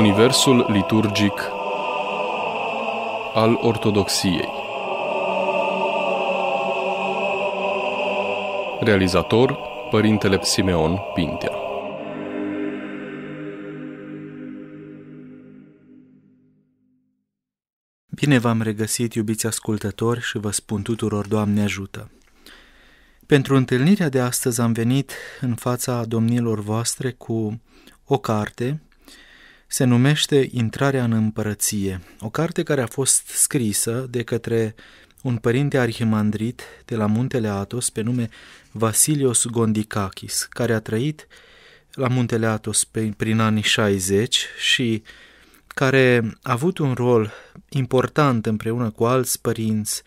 Universul liturgic al Ortodoxiei Realizator Părintele Simeon Pintea Bine v-am regăsit, iubiți ascultători, și vă spun tuturor, Doamne ajută! Pentru întâlnirea de astăzi am venit în fața domnilor voastre cu o carte se numește Intrarea în împărăție, o carte care a fost scrisă de către un părinte arhimandrit de la muntele Atos pe nume Vasilios Gondikakis, care a trăit la muntele Atos prin anii 60 și care a avut un rol important împreună cu alți părinți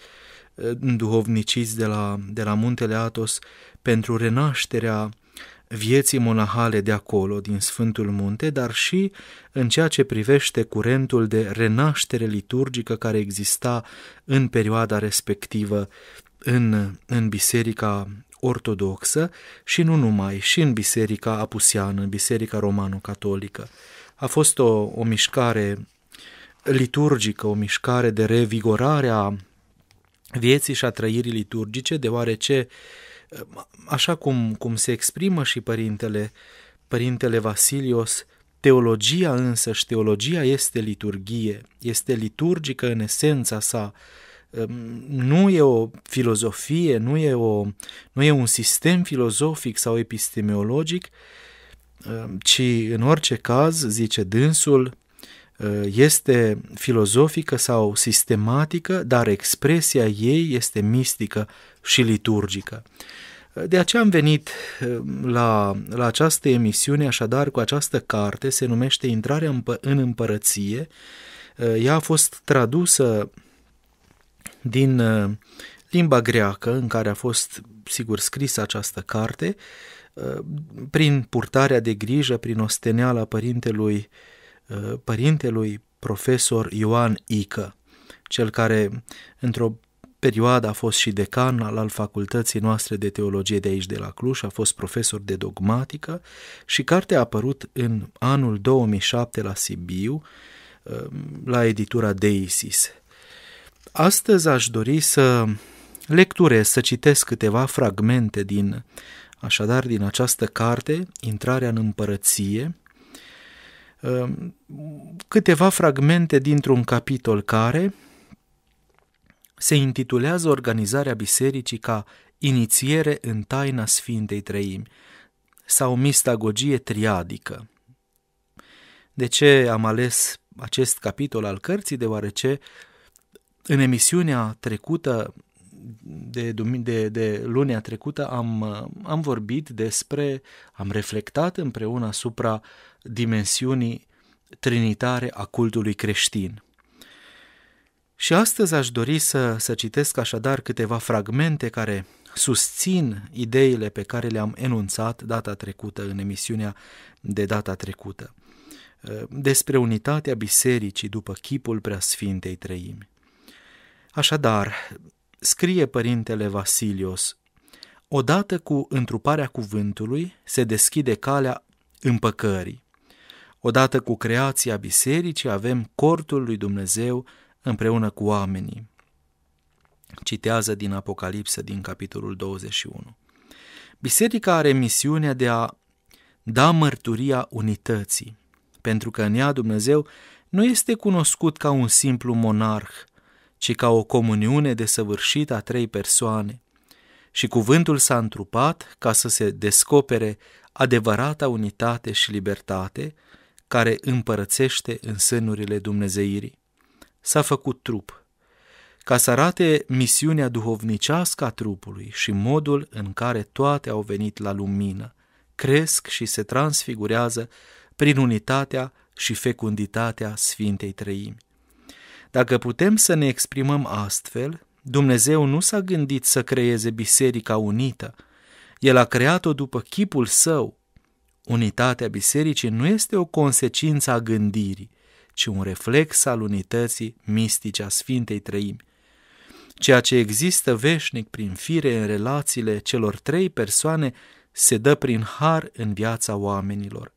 eh, duhovniciți de la, de la muntele Atos pentru renașterea vieții monahale de acolo, din Sfântul Munte, dar și în ceea ce privește curentul de renaștere liturgică care exista în perioada respectivă în, în Biserica Ortodoxă și nu numai, și în Biserica Apusiană, în Biserica Romano-Catolică. A fost o, o mișcare liturgică, o mișcare de revigorare a vieții și a trăirii liturgice, deoarece uh, așa cum, cum se exprimă și părintele, părintele Vasilios, teologia și teologia este liturgie, este liturgică în esența sa, ehm, nu e o filozofie, nu e, o, nu e un sistem filozofic sau epistemologic, ehm, ci în orice caz, zice dânsul, ehm, este filozofică sau sistematică, dar expresia ei este mistică și liturgică. De aceea am venit um, la, la această emisiune, așadar, cu această carte, se numește Intrarea în, în Împărăție. Uh, ea a fost tradusă din uh, limba greacă în care a fost, sigur, scrisă această carte, uh, prin purtarea de grijă, prin osteneala părintelui, părintelui profesor Ioan Ică, cel care, într-o perioadă a fost și decan al, al facultății noastre de teologie de aici de la Cluj, a fost profesor de dogmatică și cartea a apărut în anul 2007 la Sibiu, um, la editura Deisis. Astăzi aș dori să lecturez, să citesc câteva fragmente din, așadar, din această carte, Intrarea în împărăție, um, câteva fragmente dintr-un capitol care, se intitulează organizarea bisericii ca inițiere în taina Sfintei Trăimi sau mistagogie triadică. De ce am ales acest capitol al cărții? Deoarece în emisiunea trecută, de, de, de lunea trecută, am, am vorbit despre, am reflectat împreună asupra dimensiunii trinitare a cultului creștin. Și astăzi aș dori să, să citesc așadar câteva fragmente care susțin ideile pe care le-am enunțat data trecută în emisiunea de data trecută uh, despre unitatea bisericii după chipul preasfintei trăimi. Așadar, scrie părintele Vasilios, odată cu întruparea cuvântului se deschide calea împăcării. Odată cu creația bisericii avem cortul lui Dumnezeu împreună cu oamenii. Citează din Apocalipsă, din capitolul 21. Biserica are misiunea de a da mărturia unității, pentru că în ea Dumnezeu nu este cunoscut ca un simplu monarh, ci ca o comuniune desăvârșită a trei persoane. Și cuvântul s-a întrupat ca să se descopere adevărata unitate și libertate care împărățește în sânurile Dumnezeirii s-a făcut trup, ca să arate misiunea duhovnicească a trupului și modul în care toate au venit la lumină, cresc și se transfigurează prin unitatea și fecunditatea Sfintei Trăimi. Dacă putem să ne exprimăm astfel, Dumnezeu nu s-a gândit să creeze biserica unită, El a creat-o după chipul său. Unitatea bisericii nu este o consecință a gândirii, ci un reflex al unității mistice a Sfintei Trăimi. Ceea ce există veșnic prin fire în relațiile celor trei persoane se dă prin har în viața oamenilor.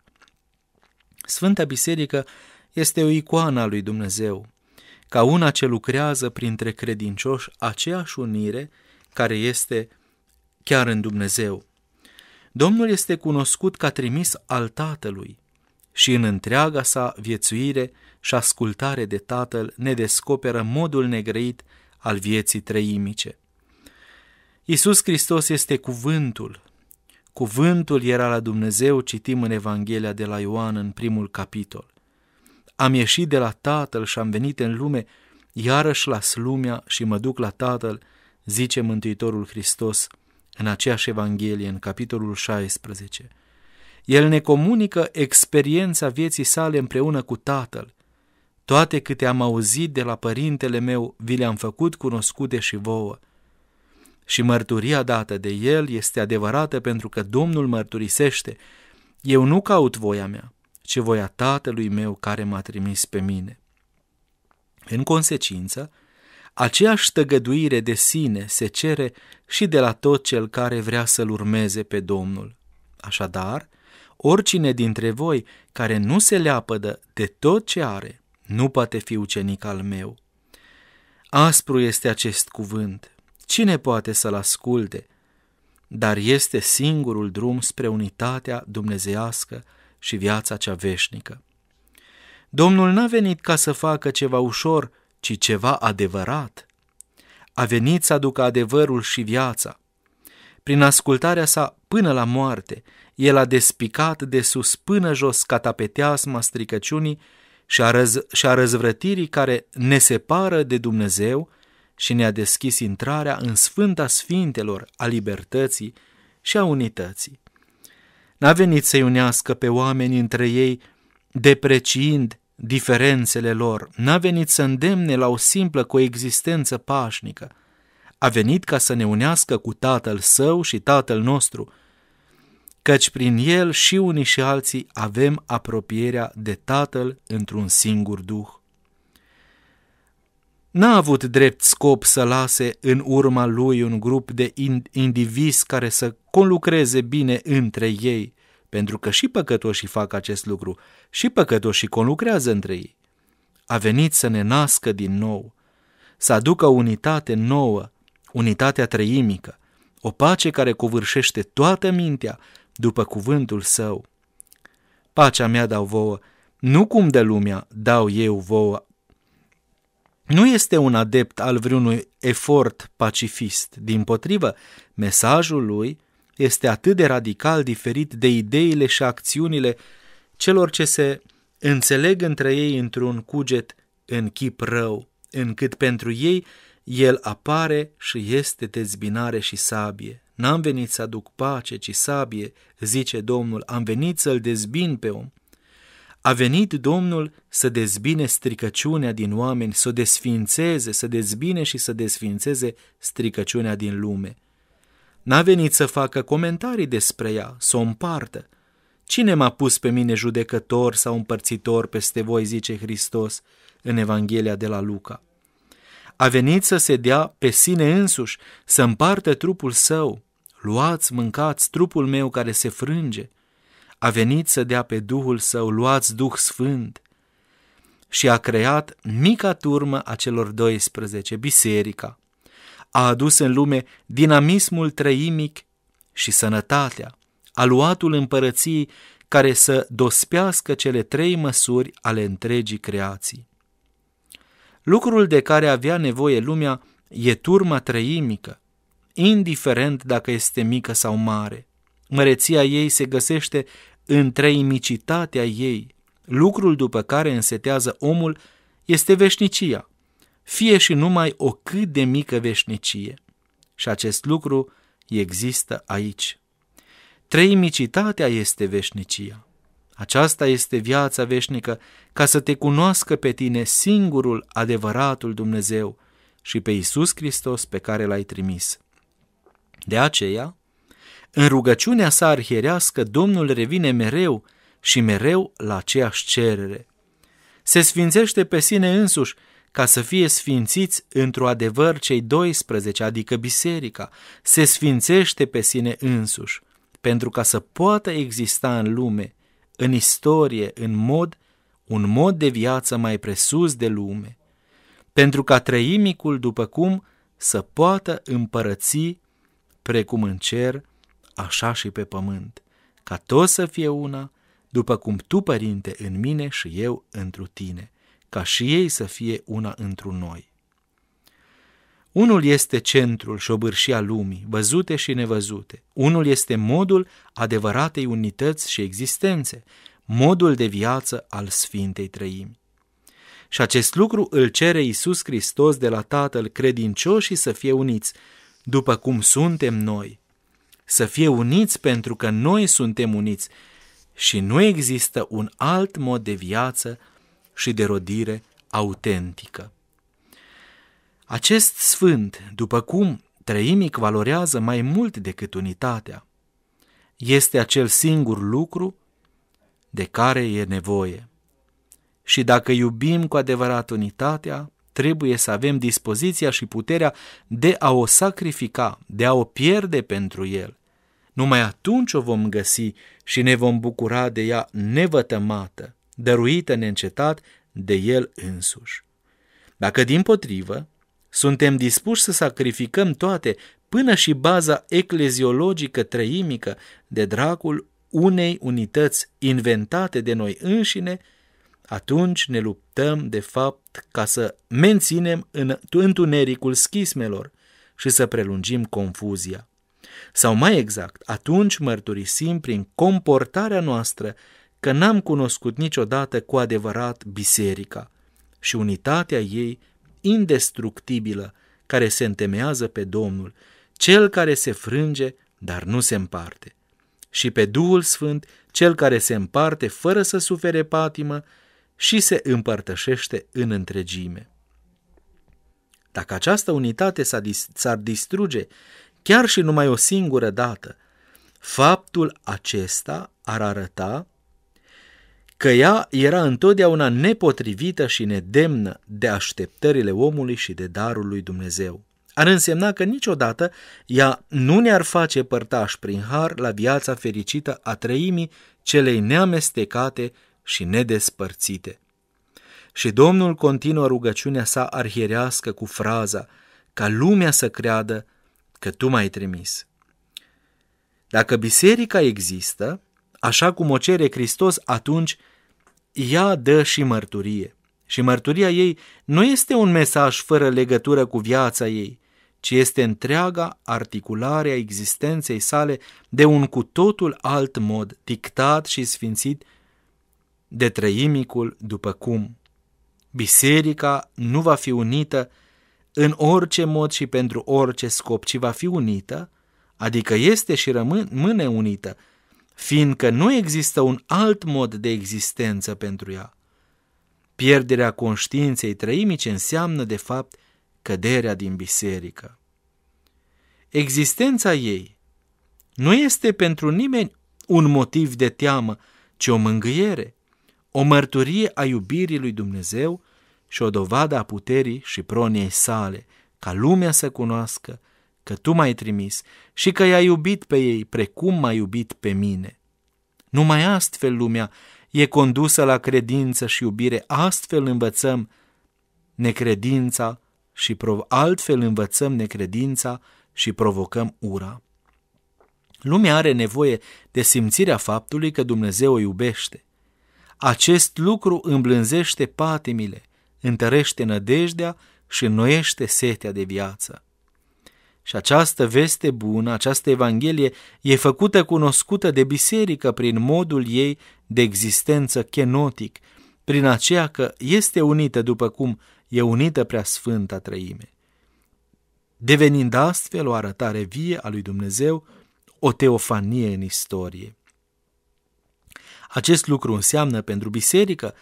Sfânta Biserică este o icoană a lui Dumnezeu, ca una ce lucrează printre credincioși aceeași unire care este chiar în Dumnezeu. Domnul este cunoscut ca trimis al Tatălui, și în întreaga sa viețuire și ascultare de Tatăl ne descoperă modul negrăit al vieții trăimice. Iisus Hristos este cuvântul. Cuvântul era la Dumnezeu, citim în Evanghelia de la Ioan în primul capitol. Am ieșit de la Tatăl și am venit în lume, iarăși las lumea și mă duc la Tatăl, zice Mântuitorul Hristos în aceeași Evanghelie, în capitolul 16. El ne comunică experiența vieții sale împreună cu Tatăl. Toate câte am auzit de la părintele meu, vi le-am făcut cunoscute și vouă. Și mărturia dată de el este adevărată pentru că Domnul mărturisește, eu nu caut voia mea, ci voia Tatălui meu care m-a trimis pe mine. În consecință, aceeași tăgăduire de sine se cere și de la tot cel care vrea să-L urmeze pe Domnul. Așadar, Oricine dintre voi care nu se leapădă de tot ce are, nu poate fi ucenic al meu. Aspru este acest cuvânt. Cine poate să-l asculte? Dar este singurul drum spre unitatea dumnezeiască și viața cea veșnică. Domnul n-a venit ca să facă ceva ușor, ci ceva adevărat. A venit să aducă adevărul și viața. Prin ascultarea sa până la moarte, el a despicat de sus până jos catapeteasma stricăciunii și a, răz- și a răzvrătirii care ne separă de Dumnezeu și ne-a deschis intrarea în Sfânta Sfintelor a libertății și a unității. N-a venit să-i unească pe oameni între ei, depreciind diferențele lor, n-a venit să îndemne la o simplă coexistență pașnică, a venit ca să ne unească cu Tatăl Său și Tatăl nostru – căci prin El și unii și alții avem apropierea de Tatăl într-un singur Duh. N-a avut drept scop să lase în urma lui un grup de indivizi care să conlucreze bine între ei, pentru că și păcătoșii fac acest lucru, și păcătoșii conlucrează între ei. A venit să ne nască din nou, să aducă unitate nouă, unitatea trăimică, o pace care covârșește toată mintea după cuvântul său. Pacea mea dau vouă, nu cum de lumea dau eu vouă. Nu este un adept al vreunui efort pacifist, din potrivă, mesajul lui este atât de radical diferit de ideile și acțiunile celor ce se înțeleg între ei într-un cuget în chip rău, încât pentru ei el apare și este dezbinare și sabie. N-am venit să aduc pace, ci sabie, zice Domnul, am venit să-l dezbin pe om. A venit Domnul să dezbine stricăciunea din oameni, să o desfințeze, să dezbine și să desfințeze stricăciunea din lume. N-a venit să facă comentarii despre ea, să o împartă. Cine m-a pus pe mine judecător sau împărțitor peste voi, zice Hristos în Evanghelia de la Luca? A venit să se dea pe sine însuși, să împartă trupul său, luați, mâncați trupul meu care se frânge. A venit să dea pe Duhul Său, luați Duh Sfânt. Și a creat mica turmă a celor 12, biserica. A adus în lume dinamismul trăimic și sănătatea, aluatul împărăției care să dospească cele trei măsuri ale întregii creații. Lucrul de care avea nevoie lumea e turma trăimică, indiferent dacă este mică sau mare. Măreția ei se găsește în treimicitatea ei. Lucrul după care însetează omul este veșnicia, fie și numai o cât de mică veșnicie. Și acest lucru există aici. Treimicitatea este veșnicia. Aceasta este viața veșnică, ca să te cunoască pe tine singurul adevăratul Dumnezeu și pe Isus Hristos pe care l-ai trimis. De aceea, în rugăciunea sa arhierească, Domnul revine mereu și mereu la aceeași cerere. Se sfințește pe sine însuși ca să fie sfințiți într-o adevăr cei 12, adică biserica. Se sfințește pe sine însuși pentru ca să poată exista în lume, în istorie, în mod, un mod de viață mai presus de lume, pentru ca trăimicul, după cum, să poată împărăți precum în cer, așa și pe pământ, ca tot să fie una, după cum tu, Părinte, în mine și eu întru tine, ca și ei să fie una întru noi. Unul este centrul și obârșia lumii, văzute și nevăzute. Unul este modul adevăratei unități și existențe, modul de viață al Sfintei Trăimi. Și acest lucru îl cere Iisus Hristos de la Tatăl credincioșii să fie uniți după cum suntem noi, să fie uniți pentru că noi suntem uniți și nu există un alt mod de viață și de rodire autentică. Acest sfânt, după cum trăimic valorează mai mult decât unitatea, este acel singur lucru de care e nevoie. Și dacă iubim cu adevărat unitatea, trebuie să avem dispoziția și puterea de a o sacrifica, de a o pierde pentru El. Numai atunci o vom găsi și ne vom bucura de ea nevătămată, dăruită neîncetat de El însuși. Dacă din potrivă suntem dispuși să sacrificăm toate, până și baza ecleziologică trăimică de dracul unei unități inventate de noi înșine, atunci ne luptăm de fapt ca să menținem în întunericul schismelor și să prelungim confuzia. Sau mai exact, atunci mărturisim prin comportarea noastră că n-am cunoscut niciodată cu adevărat biserica și unitatea ei indestructibilă care se întemeiază pe Domnul, cel care se frânge, dar nu se împarte, și pe Duhul Sfânt, cel care se împarte fără să sufere patimă și se împărtășește în întregime. Dacă această unitate s-ar distruge chiar și numai o singură dată, faptul acesta ar arăta că ea era întotdeauna nepotrivită și nedemnă de așteptările omului și de darul lui Dumnezeu. Ar însemna că niciodată ea nu ne-ar face părtași prin har la viața fericită a trăimii celei neamestecate și nedespărțite. Și Domnul continuă rugăciunea sa arhierească cu fraza ca lumea să creadă că tu m-ai trimis. Dacă biserica există, așa cum o cere Hristos, atunci ea dă și mărturie. Și mărturia ei nu este un mesaj fără legătură cu viața ei, ci este întreaga articulare a existenței sale de un cu totul alt mod, dictat și sfințit de trăimicul după cum. Biserica nu va fi unită în orice mod și pentru orice scop, ci va fi unită, adică este și rămâne unită, fiindcă nu există un alt mod de existență pentru ea. Pierderea conștiinței trăimice înseamnă, de fapt, căderea din biserică. Existența ei nu este pentru nimeni un motiv de teamă, ci o mângâiere, o mărturie a iubirii lui Dumnezeu și o dovadă a puterii și proniei sale, ca lumea să cunoască că tu m-ai trimis și că i-ai iubit pe ei precum m-ai iubit pe mine. Numai astfel lumea e condusă la credință și iubire, astfel învățăm necredința și prov- altfel învățăm necredința și provocăm ura. Lumea are nevoie de simțirea faptului că Dumnezeu o iubește. Acest lucru îmblânzește patimile, întărește nădejdea și înnoiește setea de viață. Și această veste bună, această Evanghelie, e făcută cunoscută de biserică prin modul ei de existență chenotic, prin aceea că este unită după cum e unită prea sfânta trăime. Devenind astfel o arătare vie a lui Dumnezeu, o teofanie în istorie. Acest lucru înseamnă pentru biserică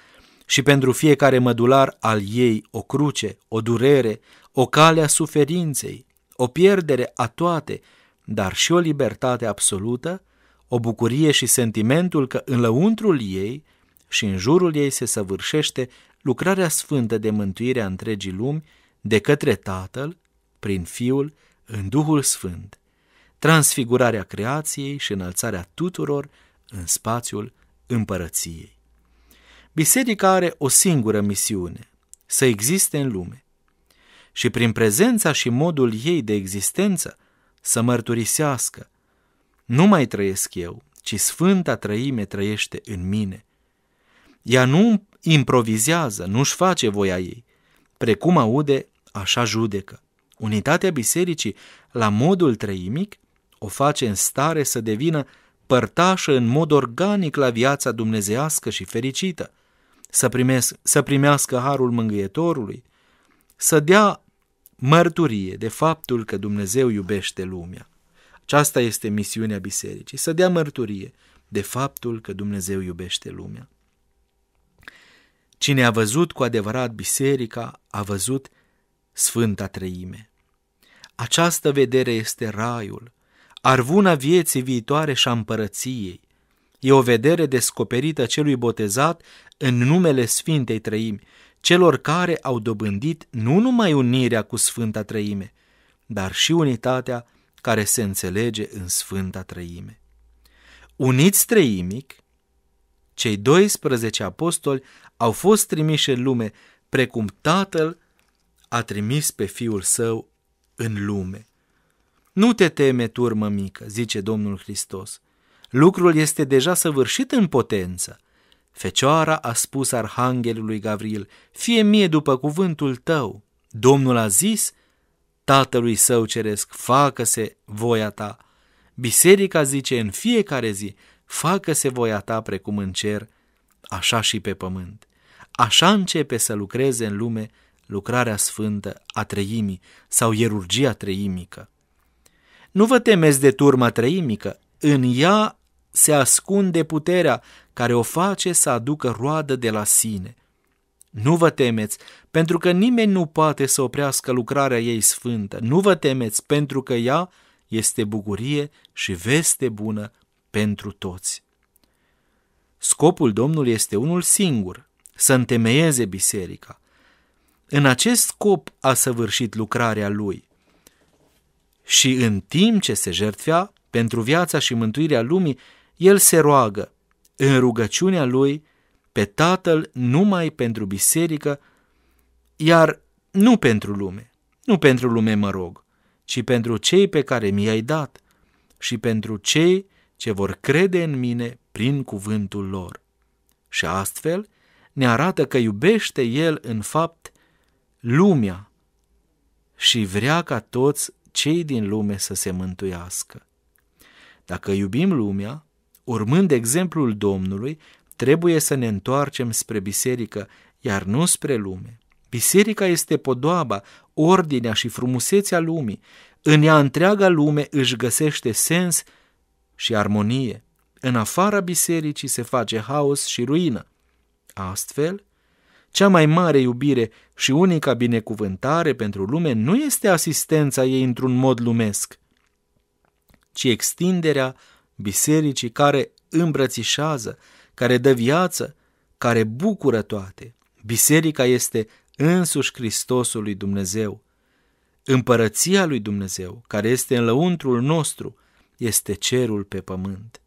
și pentru fiecare mădular al ei o cruce, o durere, o cale a suferinței, o pierdere a toate, dar și o libertate absolută, o bucurie și sentimentul că în lăuntrul ei și în jurul ei se săvârșește lucrarea sfântă de mântuire a întregii lumi de către Tatăl, prin Fiul, în Duhul Sfânt, transfigurarea creației și înălțarea tuturor în spațiul împărăției. Biserica are o singură misiune, să existe în lume și prin prezența și modul ei de existență să mărturisească. Nu mai trăiesc eu, ci Sfânta Trăime trăiește în mine. Ea nu improvizează, nu-și face voia ei. Precum aude, așa judecă. Unitatea bisericii, la modul trăimic, o face în stare să devină părtașă în mod organic la viața dumnezească și fericită, să, primesc, să primească harul mângâietorului, să dea mărturie de faptul că Dumnezeu iubește lumea. Aceasta este misiunea bisericii, să dea mărturie de faptul că Dumnezeu iubește lumea. Cine a văzut cu adevărat biserica, a văzut Sfânta Trăime. Această vedere este raiul, arvuna vieții viitoare și a împărăției. E o vedere descoperită celui botezat în numele Sfintei Trăimi, celor care au dobândit nu numai unirea cu Sfânta Trăime, dar și unitatea care se înțelege în Sfânta Trăime. Uniți trăimic, cei 12 apostoli au fost trimiși în lume, precum Tatăl a trimis pe Fiul Său în lume. Nu te teme, turmă mică, zice Domnul Hristos. Lucrul este deja săvârșit în potență. Fecioara a spus arhanghelului Gavril, fie mie după cuvântul tău. Domnul a zis, tatălui său ceresc, facă-se voia ta. Biserica zice în fiecare zi, facă-se voia ta precum în cer, așa și pe pământ. Așa începe să lucreze în lume lucrarea sfântă a treimii sau ierurgia treimică. Nu vă temeți de turma trăimică, în ea se ascunde puterea care o face să aducă roadă de la sine. Nu vă temeți, pentru că nimeni nu poate să oprească lucrarea ei sfântă. Nu vă temeți, pentru că ea este bucurie și veste bună pentru toți. Scopul Domnului este unul singur, să întemeieze biserica. În acest scop a săvârșit lucrarea lui – și în timp ce se jertfea pentru viața și mântuirea lumii, el se roagă în rugăciunea lui pe Tatăl numai pentru biserică, iar nu pentru lume, nu pentru lume mă rog, ci pentru cei pe care mi-ai dat și pentru cei ce vor crede în mine prin cuvântul lor. Și astfel ne arată că iubește El în fapt lumea și vrea ca toți cei din lume să se mântuiască. Dacă iubim lumea, urmând exemplul Domnului, trebuie să ne întoarcem spre biserică, iar nu spre lume. Biserica este podoaba, ordinea și frumusețea lumii. În ea întreaga lume își găsește sens și armonie. În afara bisericii se face haos și ruină. Astfel, cea mai mare iubire și unica binecuvântare pentru lume nu este asistența ei într-un mod lumesc, ci extinderea bisericii care îmbrățișează, care dă viață, care bucură toate. Biserica este însuși Hristosul lui Dumnezeu. Împărăția lui Dumnezeu, care este în lăuntrul nostru, este cerul pe pământ.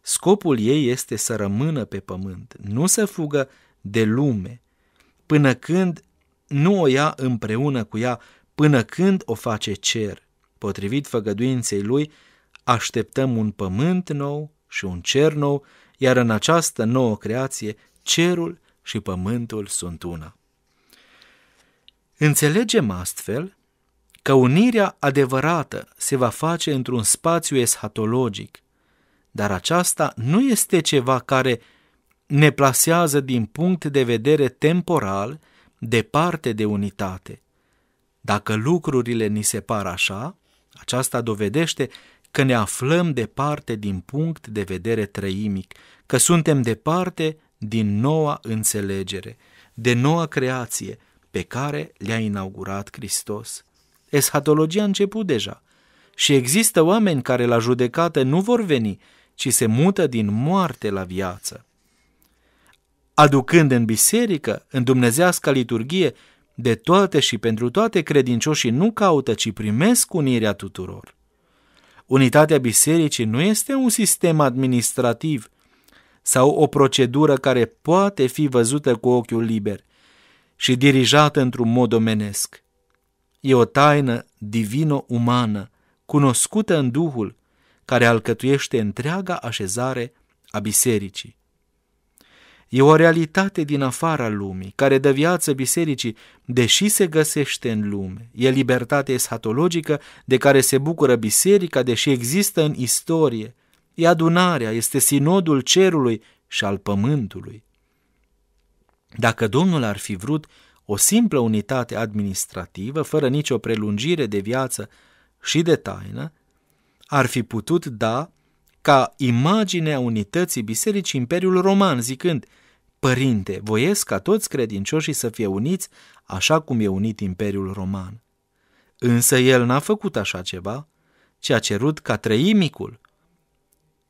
Scopul ei este să rămână pe pământ, nu să fugă de lume, până când nu o ia împreună cu ea, până când o face cer. Potrivit făgăduinței lui, așteptăm un pământ nou și un cer nou, iar în această nouă creație, cerul și pământul sunt una. Înțelegem astfel că unirea adevărată se va face într-un spațiu eschatologic, dar aceasta nu este ceva care ne plasează din punct de vedere temporal departe de unitate. Dacă lucrurile ni se par așa, aceasta dovedește că ne aflăm departe din punct de vedere trăimic, că suntem departe din noua înțelegere, de noua creație pe care le-a inaugurat Hristos. Eschatologia a început deja și există oameni care la judecată nu vor veni, ci se mută din moarte la viață aducând în biserică, în dumnezească liturghie, de toate și pentru toate credincioșii nu caută, ci primesc unirea tuturor. Unitatea bisericii nu este un sistem administrativ sau o procedură care poate fi văzută cu ochiul liber și dirijată într-un mod omenesc. E o taină divino-umană, cunoscută în Duhul, care alcătuiește întreaga așezare a bisericii. E o realitate din afara lumii, care dă viață bisericii, deși se găsește în lume. E libertate eschatologică de care se bucură biserica, deși există în istorie. E adunarea, este sinodul cerului și al pământului. Dacă Domnul ar fi vrut o simplă unitate administrativă, fără nicio prelungire de viață și de taină, ar fi putut da ca imaginea unității Bisericii Imperiul Roman, zicând, Părinte, voiesc ca toți credincioșii să fie uniți așa cum e unit Imperiul Roman. Însă el n-a făcut așa ceva, ci a cerut ca trăimicul,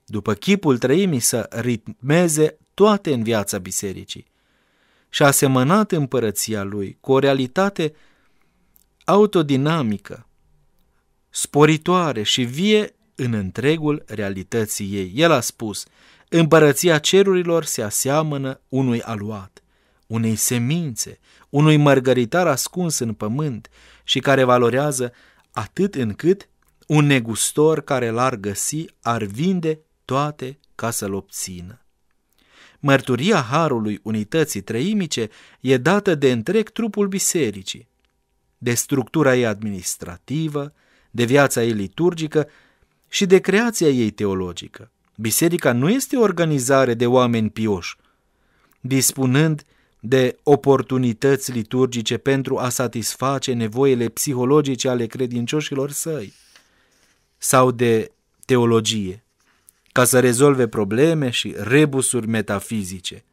după chipul trăimii, să ritmeze toate în viața bisericii și a semănat împărăția lui cu o realitate autodinamică, sporitoare și vie în întregul realității ei. El a spus, împărăția cerurilor se aseamănă unui aluat, unei semințe, unui mărgăritar ascuns în pământ și care valorează atât încât un negustor care l-ar găsi ar vinde toate ca să-l obțină. Mărturia harului unității trăimice e dată de întreg trupul bisericii, de structura ei administrativă, de viața ei liturgică și de creația ei teologică. Biserica nu este o organizare de oameni pioși, dispunând de oportunități liturgice pentru a satisface nevoile psihologice ale credincioșilor săi sau de teologie, ca să rezolve probleme și rebusuri metafizice.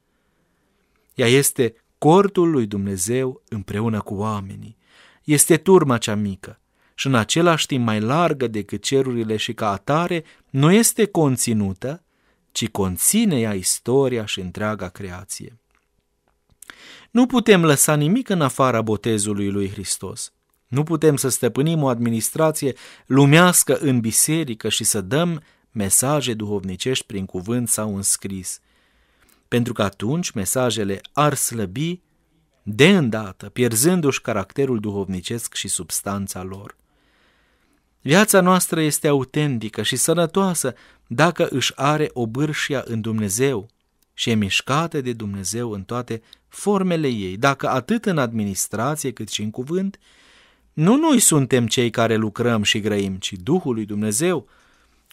Ea este cortul lui Dumnezeu împreună cu oamenii. Este turma cea mică, și în același timp mai largă decât cerurile și ca atare, nu este conținută, ci conține ea istoria și întreaga creație. Nu putem lăsa nimic în afara botezului lui Hristos. Nu putem să stăpânim o administrație lumească în biserică și să dăm mesaje duhovnicești prin cuvânt sau în scris, pentru că atunci mesajele ar slăbi de îndată, pierzându-și caracterul duhovnicesc și substanța lor. Viața noastră este autentică și sănătoasă dacă își are obârșia în Dumnezeu și e mișcată de Dumnezeu în toate formele ei, dacă atât în administrație cât și în cuvânt, nu noi suntem cei care lucrăm și grăim, ci Duhul lui Dumnezeu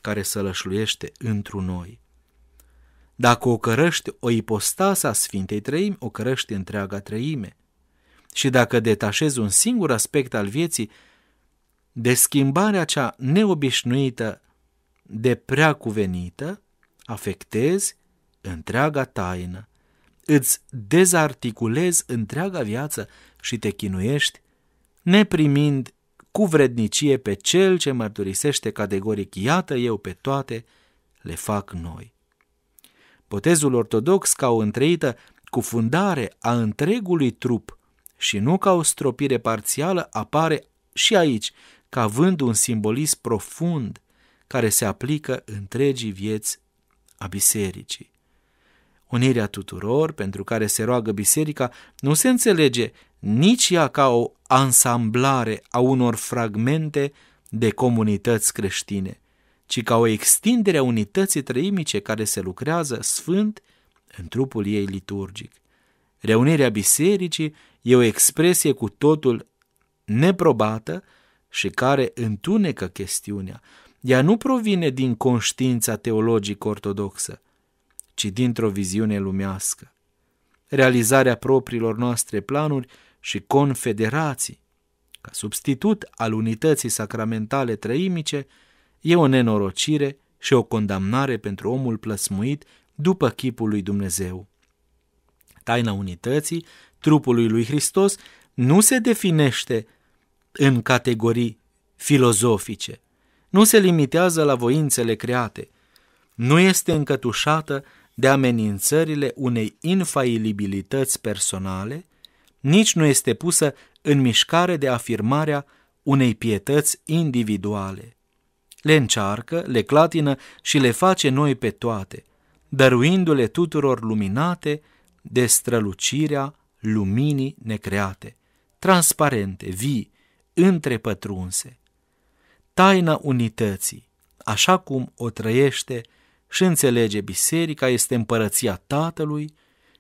care sălășluiește întru noi. Dacă o cărăști o ipostasă a Sfintei Trăimi, o cărăști întreaga trăime. Și dacă detașezi un singur aspect al vieții, de schimbarea cea neobișnuită de prea cuvenită, afectezi întreaga taină, îți dezarticulezi întreaga viață și te chinuiești, neprimind cu vrednicie pe cel ce mărturisește categoric, iată eu pe toate, le fac noi. Botezul ortodox ca o întreită cufundare a întregului trup și nu ca o stropire parțială apare și aici ca având un simbolism profund care se aplică întregii vieți a bisericii. Unirea tuturor pentru care se roagă biserica nu se înțelege nici ea ca o ansamblare a unor fragmente de comunități creștine, ci ca o extindere a unității trăimice care se lucrează sfânt în trupul ei liturgic. Reunirea bisericii e o expresie cu totul neprobată și care întunecă chestiunea. Ea nu provine din conștiința teologic-ortodoxă, ci dintr-o viziune lumească. Realizarea propriilor noastre planuri și confederații, ca substitut al unității sacramentale trăimice, e o nenorocire și o condamnare pentru omul plăsmuit după chipul lui Dumnezeu. Taina unității, trupului lui Hristos, nu se definește în categorii filozofice. Nu se limitează la voințele create. Nu este încătușată de amenințările unei infailibilități personale, nici nu este pusă în mișcare de afirmarea unei pietăți individuale. Le încearcă, le clatină și le face noi pe toate, dăruindu-le tuturor luminate de strălucirea luminii necreate, transparente, vii, întrepătrunse. Taina unității, așa cum o trăiește și înțelege biserica, este împărăția Tatălui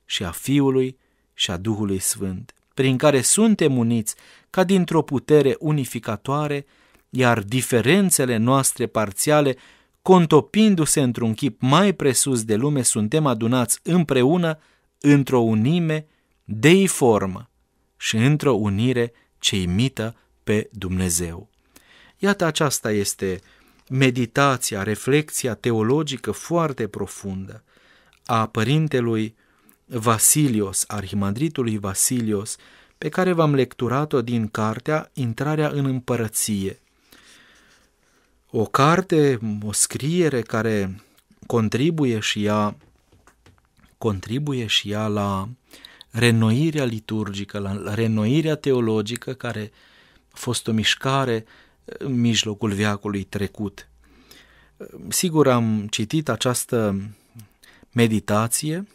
și a Fiului și a Duhului Sfânt, prin care suntem uniți ca dintr-o putere unificatoare, iar diferențele noastre parțiale, contopindu-se într-un chip mai presus de lume, suntem adunați împreună într-o unime deiformă și într-o unire ce imită pe Dumnezeu. Iată aceasta este meditația, reflexia teologică foarte profundă a părintelui Vasilios, arhimandritului Vasilios, pe care v-am lecturat-o din cartea Intrarea în împărăție. O carte, o scriere care contribuie și ea contribuie și ea la renoirea liturgică, la renoirea teologică care fost o mișcare în mijlocul veacului trecut. Sigur, am citit această meditație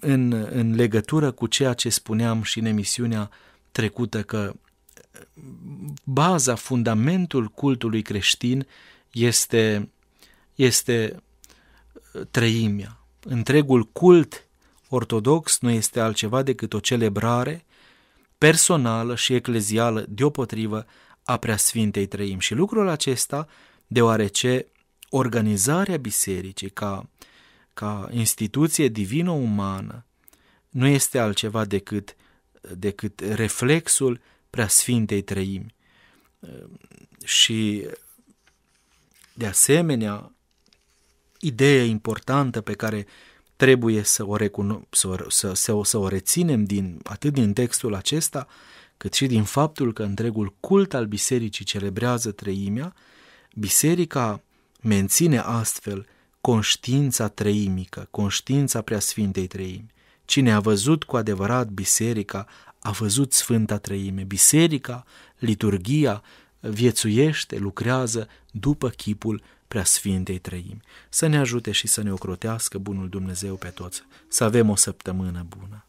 în, în legătură cu ceea ce spuneam și în emisiunea trecută, că baza, fundamentul cultului creștin este, este trăimia. Întregul cult ortodox nu este altceva decât o celebrare personală și eclezială deopotrivă a preasfintei trăim. Și lucrul acesta, deoarece organizarea bisericii ca, ca instituție divino-umană nu este altceva decât, decât reflexul preasfintei trăimi. Și de asemenea, ideea importantă pe care trebuie să o, recuno- să, să, să, să o reținem din, atât din textul acesta, cât și din faptul că întregul cult al bisericii celebrează treimea, biserica menține astfel conștiința treimică, conștiința preasfintei treimi. Cine a văzut cu adevărat biserica, a văzut Sfânta Treime. Biserica, liturgia, viețuiește, lucrează după chipul sfintei trăimi, să ne ajute și să ne ocrotească bunul Dumnezeu pe toți, să avem o săptămână bună.